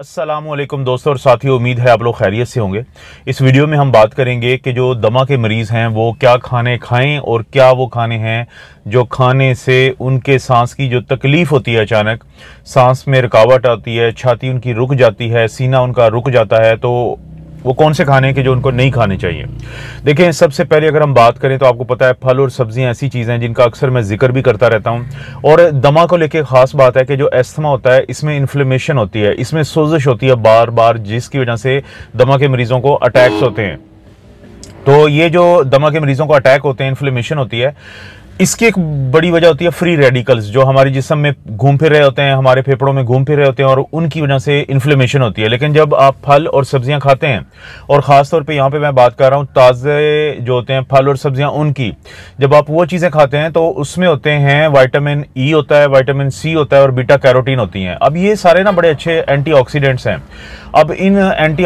असलम दोस्तों और साथियों उम्मीद है आप लोग खैरियत से होंगे इस वीडियो में हम बात करेंगे कि जो दमा के मरीज़ हैं वो क्या खाने खाएं और क्या वो खाने हैं जो खाने से उनके सांस की जो तकलीफ़ होती है अचानक सांस में रुकावट आती है छाती उनकी रुक जाती है सीना उनका रुक जाता है तो वो कौन से खाने हैं कि जो उनको नहीं खाने चाहिए देखें सबसे पहले अगर हम बात करें तो आपको पता है फल और सब्जियां ऐसी चीज़ें हैं जिनका अक्सर मैं जिक्र भी करता रहता हूं और दमा को लेकर ख़ास बात है कि जो एस्थमा होता है इसमें इन्फ्लेमेशन होती है इसमें सोजिश होती है बार बार जिसकी वजह से दमा के मरीज़ों को अटैक्स होते हैं तो ये जो दमा के मरीज़ों को अटैक होते हैं इन्फ्लेमेशन होती है इसकी एक बड़ी वजह होती है फ्री रेडिकल्स जो हमारे जिसम में घूम फिर रहे होते हैं हमारे फेफड़ों में घूम फिर रहे होते हैं और उनकी वजह से इन्फ्लेमेशन होती है लेकिन जब आप फल और सब्जियां खाते हैं और ख़ासतौर पे यहाँ पे मैं बात कर रहा हूँ ताज़े जो होते हैं फल और सब्जियां उनकी जब आप वो चीज़ें खाते हैं तो उसमें होते हैं वाइटामिन ई e होता है वाइटामिन सी होता है और बीटा कैरोटीन होती हैं अब ये सारे ना बड़े अच्छे एंटी हैं अब इन एंटी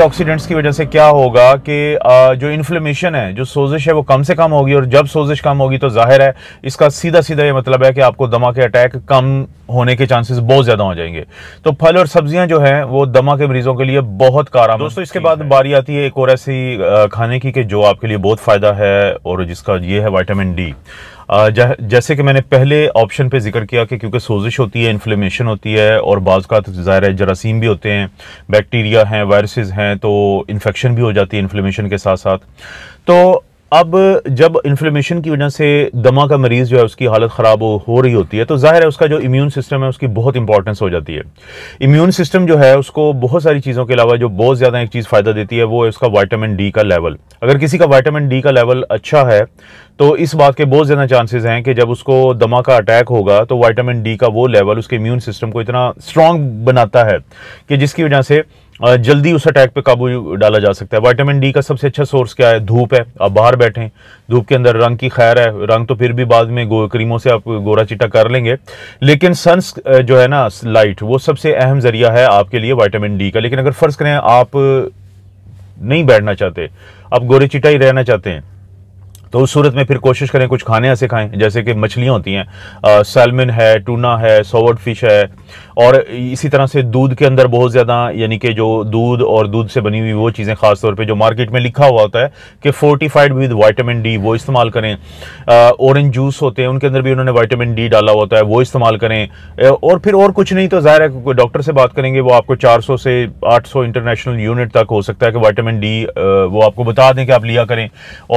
की वजह से क्या होगा कि जो इन्फ्लेमेशन है जो सोजिश है वो कम से कम होगी और जब सोजिश कम होगी तो जाहिर है इसका सीधा सीधा ये मतलब है कि आपको दमा के अटैक कम होने के चांसेस बहुत ज़्यादा हो जाएंगे तो फल और सब्जियां जो हैं वो दमा के मरीजों के लिए बहुत कारा दोस्तों इसके बाद बारी आती है एक और ऐसी खाने की कि जो आपके लिए बहुत फ़ायदा है और जिसका ये है वाइटामिन डी जैसे कि मैंने पहले ऑप्शन पे जिक्र किया कि क्योंकि सोजिश होती है इन्फ्लेमेशन होती है और बाज़ का तो ज़ाहिर है जरासीम भी होते हैं बैक्टीरिया हैं वायरसेस हैं तो इन्फेक्शन भी हो जाती है इन्फ्लेमेशन के साथ साथ तो अब जब इन्फ्लेमेशन की वजह से दमा का मरीज़ जो है उसकी हालत ख़राब हो रही होती है तो ज़ाहिर है उसका जो इम्यून सिस्टम है उसकी बहुत इंपॉर्टेंस हो जाती है इम्यून सिस्टम जो है उसको बहुत सारी चीज़ों के अलावा जो बहुत ज़्यादा एक चीज़ फ़ायदा देती है वो है उसका वाइटामिन डी का लेवल अगर किसी का वाइटामिन डी का लेवल अच्छा है तो इस बात के बहुत ज़्यादा चांसेस हैं कि जब उसको दमा का अटैक होगा तो वाइटामिन डी का वो लेवल उसके इम्यून सिस्टम को इतना स्ट्रांग बनाता है कि जिसकी वजह से जल्दी उस अटैक पे काबू डाला जा सकता है वाइटामिन डी का सबसे अच्छा सोर्स क्या है धूप है आप बाहर बैठें धूप के अंदर रंग की खैर है रंग तो फिर भी बाद में गो, क्रीमों से आप गोरा चिटा कर लेंगे लेकिन सन जो है ना लाइट वो सबसे अहम जरिया है आपके लिए वाइटामिन डी का लेकिन अगर फ़र्ज़ करें आप नहीं बैठना चाहते आप गोरे चिटा ही रहना चाहते हैं तो उस सूरत में फिर कोशिश करें कुछ खाने ऐसे खाएं जैसे कि मछलियाँ होती हैं सैलमिन है टूना है सोवर्ड फिश है और इसी तरह से दूध के अंदर बहुत ज़्यादा यानी कि जो दूध और दूध से बनी हुई वो चीज़ें खास तौर पे जो मार्केट में लिखा हुआ होता है कि फोर्टिफाइड विद वाइटामिन डी वो इस्तेमाल करें औरेंज जूस होते हैं उनके अंदर भी उन्होंने वाइटामिन डी डाला होता है वो इस्तेमाल करें और फिर और कुछ नहीं तो ज़ाहिर है डॉक्टर से बात करेंगे वो आपको चार से आठ इंटरनेशनल यूनिट तक हो सकता है कि वाइटामिन डी वो आपको बता दें कि आप लिया करें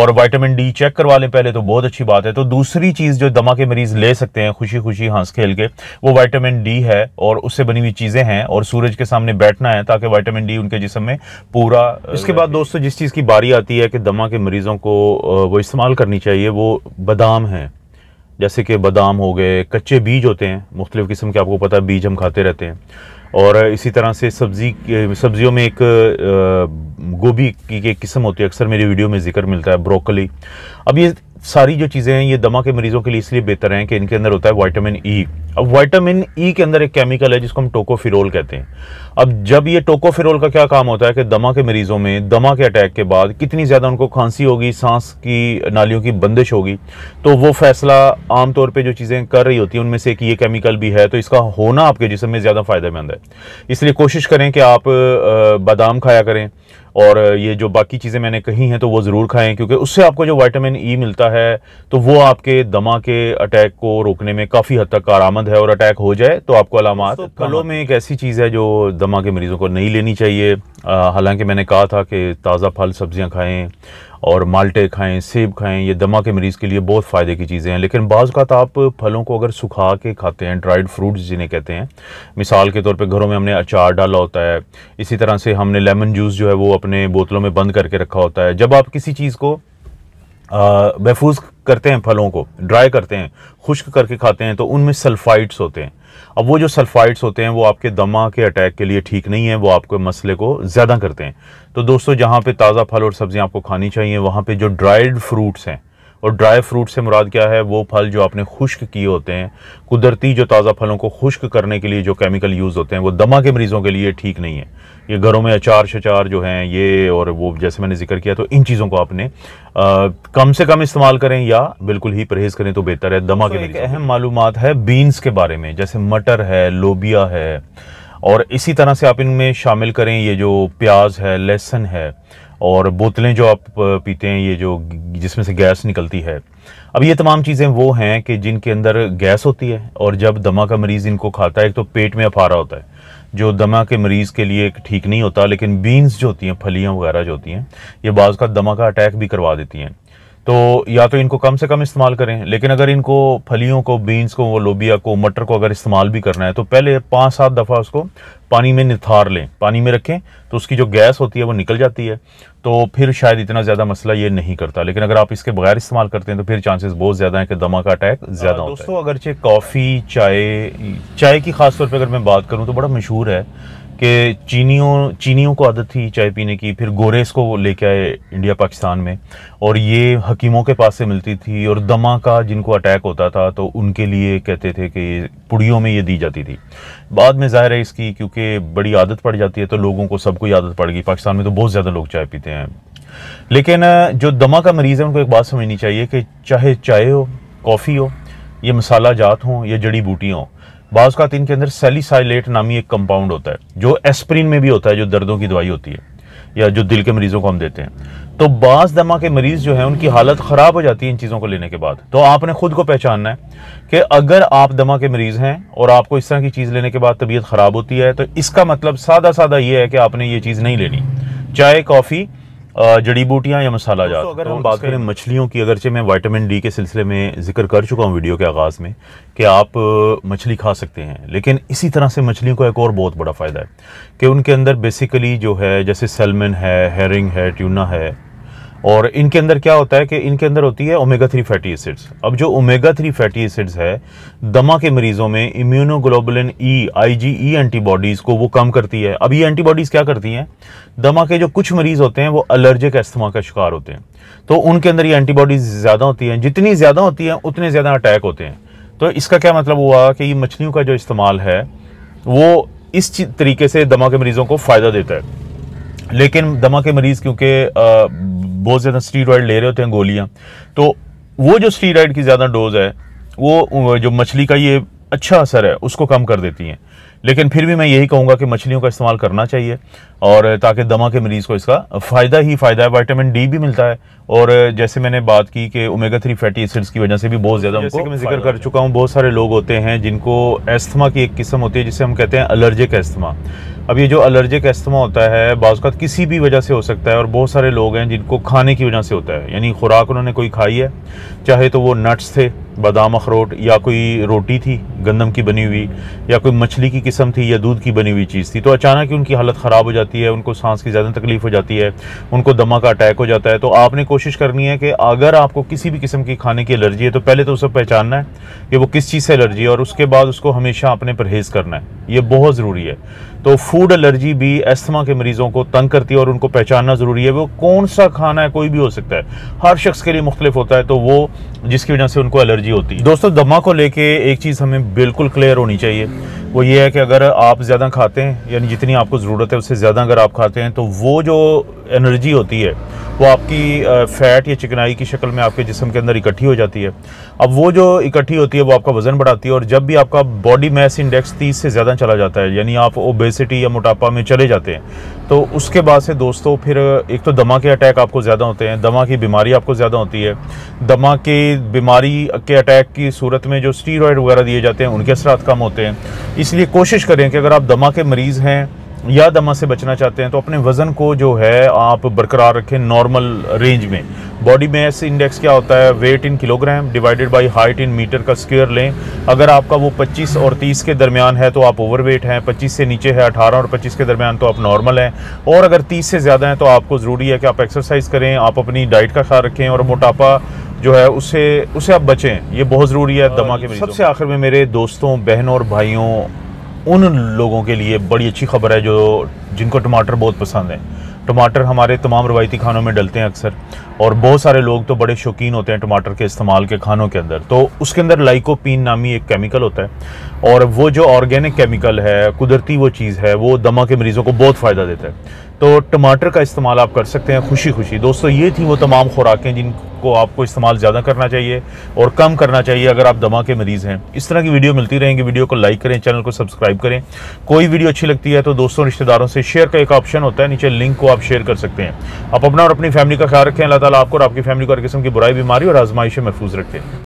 और वाइटामिन डी चेक करवा लें पहले तो बहुत अच्छी बात है तो दूसरी चीज़ जो दमा के मरीज़ ले सकते हैं खुशी खुशी हंस खेल के वो वाइटामिन डी है और उससे बनी हुई चीज़ें हैं और सूरज के सामने बैठना है ताकि वाइटामिन डी उनके जिसम में पूरा इसके बाद दोस्तों जिस चीज़ की बारी आती है कि दमा के मरीज़ों को वो इस्तेमाल करनी चाहिए वो बादाम है जैसे कि बादाम हो गए कच्चे बीज होते हैं मुख्तलिफ़ किस्म के आपको पता है बीज हम खाते रहते हैं और इसी तरह से सब्जी सब्जियों में एक गोभी की एक किस्म होती है अक्सर मेरी वीडियो में जिक्र मिलता है ब्रोकली अब ये सारी जो चीज़ें हैं ये दमा के मरीज़ों के लिए इसलिए बेहतर हैं कि इनके अंदर होता है वाइटामिन ई e. अब वाइटामिन ई e के अंदर एक केमिकल है जिसको हम टोकोफिरोल कहते हैं अब जब ये टोकोफिरोल का क्या काम होता है कि दमा के मरीज़ों में दमा के अटैक के बाद कितनी ज़्यादा उनको खांसी होगी सांस की नालियों की बंदिश होगी तो वो फैसला आमतौर पर जो चीज़ें कर रही होती हैं उनमें से एक ये केमिकल भी है तो इसका होना आपके जिसम में ज़्यादा फ़ायदेमंद है इसलिए कोशिश करें कि आप बादाम खाया करें और ये जो बाकी चीज़ें मैंने कही हैं तो वो ज़रूर खाएं क्योंकि उससे आपको जो वाइटामिन ई e मिलता है तो वो आपके दमा के अटैक को रोकने में काफ़ी हद तक आरामद है और अटैक हो जाए तो आपको अलामत तो फलों में एक ऐसी चीज़ है जो दमा के मरीज़ों को नहीं लेनी चाहिए हालांकि मैंने कहा था कि ताज़ा फल सब्ज़ियाँ खाएँ और माल्टे खाएं सेब खाएं ये दमा के मरीज़ के लिए बहुत फ़ायदे की चीज़ें हैं लेकिन बाज़ का आप फलों को अगर सुखा के खाते हैं ड्राइड फ्रूट्स जिन्हें कहते हैं मिसाल के तौर पे घरों में हमने अचार डाला होता है इसी तरह से हमने लेमन जूस जो है वो अपने बोतलों में बंद करके रखा होता है जब आप किसी चीज़ को महफूज करते हैं फलों को ड्राई करते हैं खुश्क करके खाते हैं तो उनमें सल्फाइड्स होते हैं अब वो जो सल्फाइड्स होते हैं वो आपके दमा के अटैक के लिए ठीक नहीं है वो आपके मसले को ज़्यादा करते हैं तो दोस्तों जहाँ पे ताज़ा फल और सब्ज़ियाँ आपको खानी चाहिए वहाँ पे जो ड्राइड फ्रूट्स हैं और ड्राई फ्रूट से मुराद क्या है वो फल जो आपने खुश्क किए होते हैं कुदरती जो ताज़ा फलों को खुश्क करने के लिए जो केमिकल यूज़ होते हैं वो दमा के मरीज़ों के लिए ठीक नहीं है ये घरों में अचार शचार जो हैं ये और वो जैसे मैंने जिक्र किया तो इन चीज़ों को आपने आ, कम से कम इस्तेमाल करें या बिल्कुल ही परहेज़ करें तो बेहतर है दमा तो के अहम मालूम है बीन्स के बारे में जैसे मटर है लोबिया है और इसी तरह से आप इनमें शामिल करें ये जो प्याज है लहसुन है और बोतलें जो आप पीते हैं ये जो जिसमें से गैस निकलती है अब ये तमाम चीज़ें वो हैं कि जिनके अंदर गैस होती है और जब दमा का मरीज़ इनको खाता है तो पेट में अफारा होता है जो दमा के मरीज़ के लिए ठीक नहीं होता लेकिन बीन्स जो होती हैं फलियाँ वगैरह जो होती हैं ये बाज़ का दमा का अटैक भी करवा देती हैं तो या तो इनको कम से कम इस्तेमाल करें लेकिन अगर इनको फलियों को बीन्स को वो लोबिया को मटर को अगर इस्तेमाल भी करना है तो पहले पाँच सात दफ़ा उसको पानी में निथार लें पानी में रखें तो उसकी जो गैस होती है वो निकल जाती है तो फिर शायद इतना ज़्यादा मसला ये नहीं करता लेकिन अगर आप इसके बगैर इस्तेमाल करते हैं तो फिर चांसेस बहुत ज़्यादा हैं कि दमा का अटैक ज़्यादा हाँ, होता है दोस्तों अगरचे कॉफ़ी चाय चाय की खासतौर पर अगर मैं बात करूँ तो बड़ा मशहूर है कि चीनियों चीनियों को आदत थी चाय पीने की फिर गोरेस को लेके आए इंडिया पाकिस्तान में और ये हकीमों के पास से मिलती थी और दमा का जिनको अटैक होता था तो उनके लिए कहते थे कि पुड़ियों में ये दी जाती थी बाद में ज़ाहिर है इसकी क्योंकि बड़ी आदत पड़ जाती है तो लोगों को सबको ही आदत पड़ गई पाकिस्तान में तो बहुत ज़्यादा लोग चाय पीते हैं लेकिन जो दमा का मरीज़ है उनको एक बात समझनी चाहिए कि चाहे चाय हो कॉफ़ी हो ये मसाला जात हों या जड़ी बूटियाँ हों बाज का इनके अंदर सेलिसाइलेट नामी एक कंपाउंड होता है जो एस्प्रिन में भी होता है जो दर्दों की दवाई होती है या जो दिल के मरीजों को हम देते हैं तो बास दमा के मरीज जो है उनकी हालत ख़राब हो जाती है इन चीज़ों को लेने के बाद तो आपने खुद को पहचानना है कि अगर आप दमा के मरीज़ हैं और आपको इस तरह की चीज़ लेने के बाद तबीयत ख़राब होती है तो इसका मतलब सादा सादा यह है कि आपने ये चीज़ नहीं लेनी चाय कॉफ़ी जड़ी बूटियाँ या मसाला तो जात तो अगर तो हम बात करें मछलियों की अगरचे मैं वाइटामिन डी के सिलसिले में जिक्र कर चुका हूँ वीडियो के आगाज़ में कि आप मछली खा सकते हैं लेकिन इसी तरह से मछलियों का एक और बहुत बड़ा फ़ायदा है कि उनके अंदर बेसिकली जो है जैसे सलमन है हेरिंग है ट्यूना है और इनके अंदर क्या होता है कि इनके अंदर होती है ओमेगा थ्री फैटी एसिड्स अब जो ओमेगा थ्री फैटी एसिड्स है दमा के मरीजों में इम्यूनोग्लोबुलिन ई आईजीई एंटीबॉडीज़ को वो कम करती है अब ये एंटीबॉडीज़ क्या करती हैं दमा के जो कुछ मरीज़ होते हैं वो अलर्जिक अस्थमा का शिकार होते हैं तो उनके अंदर ये एंटीबॉडीज़ ज़्यादा होती हैं जितनी ज़्यादा होती हैं उतने ज़्यादा अटैक होते हैं तो इसका क्या मतलब हुआ कि ये मछलियों का जो इस्तेमाल है वो इस तरीके से दमा के मरीज़ों को फ़ायदा देता है लेकिन दमा के मरीज़ क्योंकि बहुत ज़्यादा स्टीरॉयड ले रहे होते हैं गोलियाँ तो वो जो स्टीरॉयड की ज़्यादा डोज है वो जो मछली का ये अच्छा असर है उसको कम कर देती हैं लेकिन फिर भी मैं यही कहूँगा कि मछलियों का इस्तेमाल करना चाहिए और ताकि दमा के मरीज़ को इसका फ़ायदा ही फ़ायदा है वाइटामिन डी भी मिलता है और जैसे मैंने बात की कि ओमेगा थ्री फैटी एसिड्स की वजह से भी बहुत ज़्यादा जैसे मैं जिक्र कर चुका हूँ बहुत सारे लोग होते हैं जिनको एस्थमा की एक किस्म होती है जिसे हम कहते हैं अलर्जिक एस्थमा अब ये जो अलर्जिक एस्थमा होता है बाज़ात किसी भी वजह से हो सकता है और बहुत सारे लोग हैं जिनको खाने की वजह से होता है यानी खुराक उन्होंने कोई खाई है चाहे तो वो नट्स थे बादाम अखरोट या कोई रोटी थी गंदम की बनी हुई या कोई मछली की किस्म थी या दूध की बनी हुई चीज़ थी तो अचानक ही उनकी हालत ख़राब हो जाती है उनको सांस की ज़्यादा तकलीफ़ हो जाती है उनको दमा का अटैक हो जाता है तो आपने कोशिश करनी है कि अगर आपको किसी भी किस्म की खाने की एलर्जी है तो पहले तो उसे पहचानना है कि वो किस चीज़ से एलर्जी है और उसके बाद उसको हमेशा अपने परहेज़ करना है ये बहुत ज़रूरी है तो फूड एलर्जी भी अस्थमा के मरीज़ों को तंग करती है और उनको पहचानना ज़रूरी है वो कौन सा खाना है कोई भी हो सकता है हर शख्स के लिए मुख्तलिफ होता है तो वो जिसकी वजह से उनको एलर्जी होती है दोस्तों दमा को लेके एक चीज़ हमें बिल्कुल क्लियर होनी चाहिए वो ये है कि अगर आप ज़्यादा खाते हैं यानी जितनी आपको ज़रूरत है उससे ज़्यादा अगर आप खाते हैं तो वो जो एनर्जी होती है वो आपकी फ़ैट या चिकनाई की शक्ल में आपके जिसम के अंदर इकट्ठी हो जाती है अब वो जो इकट्ठी होती है वो आपका वज़न बढ़ाती है और जब भी आपका बॉडी मैस इंडेक्स तीस से ज़्यादा चला जाता है यानी आप ओबेसिटी या मोटापा में चले जाते हैं तो उसके बाद से दोस्तों फिर एक तो दमा के अटैक आपको ज़्यादा होते हैं दमा की बीमारी आपको ज़्यादा होती है दमा के बीमारी के अटैक की सूरत में जो स्टीरॉयड वगैरह दिए जाते हैं उनके असरात कम होते हैं इसलिए कोशिश करें कि अगर आप दमा के मरीज़ हैं या दमा से बचना चाहते हैं तो अपने वज़न को जो है आप बरकरार रखें नॉर्मल रेंज में बॉडी मैस इंडेक्स क्या होता है weight in kilogram divided by height in meter का स्क्वायर लें अगर आपका वो 25 और 30 के दरमियान है तो आप ओवरवेट हैं 25 से नीचे है 18 और 25 के दरमियान तो आप नॉर्मल हैं और अगर 30 से ज़्यादा हैं तो आपको ज़रूरी है कि आप एक्सरसाइज करें आप अपनी डाइट का ख्याल रखें और मोटापा जो है उसे उसे आप बचें ये बहुत ज़रूरी है दमा के सबसे आखिर में मेरे दोस्तों बहनों और भाइयों उन लोगों के लिए बड़ी अच्छी खबर है जो जिनको टमाटर बहुत पसंद है टमाटर हमारे तमाम रवायती खानों में डलते हैं अक्सर और बहुत सारे लोग तो बड़े शौकीन होते हैं टमाटर के इस्तेमाल के खानों के अंदर तो उसके अंदर लाइकोपिन नामी एक केमिकल होता है और वो जो ऑर्गेनिक केमिकल है कुदरती वो चीज़ है वो दमा के मरीज़ों को बहुत फ़ायदा देता है तो टमाटर का इस्तेमाल आप कर सकते हैं खुशी खुशी दोस्तों ये थी वो तमाम खुराकें जिन को आपको इस्तेमाल ज़्यादा करना चाहिए और कम करना चाहिए अगर आप दमा के मरीज़ हैं इस तरह की वीडियो मिलती रहेंगी वीडियो को लाइक करें चैनल को सब्सक्राइब करें कोई वीडियो अच्छी लगती है तो दोस्तों रिश्तेदारों से शेयर का एक ऑप्शन होता है नीचे लिंक को आप शेयर कर सकते हैं आप अपना और अपनी फैमिली का ख्याल रखें अल्लाह तक आपको और आपकी फैमिली को हर किस्म की बुराई बीमारी और आजमाइश महफूज रखें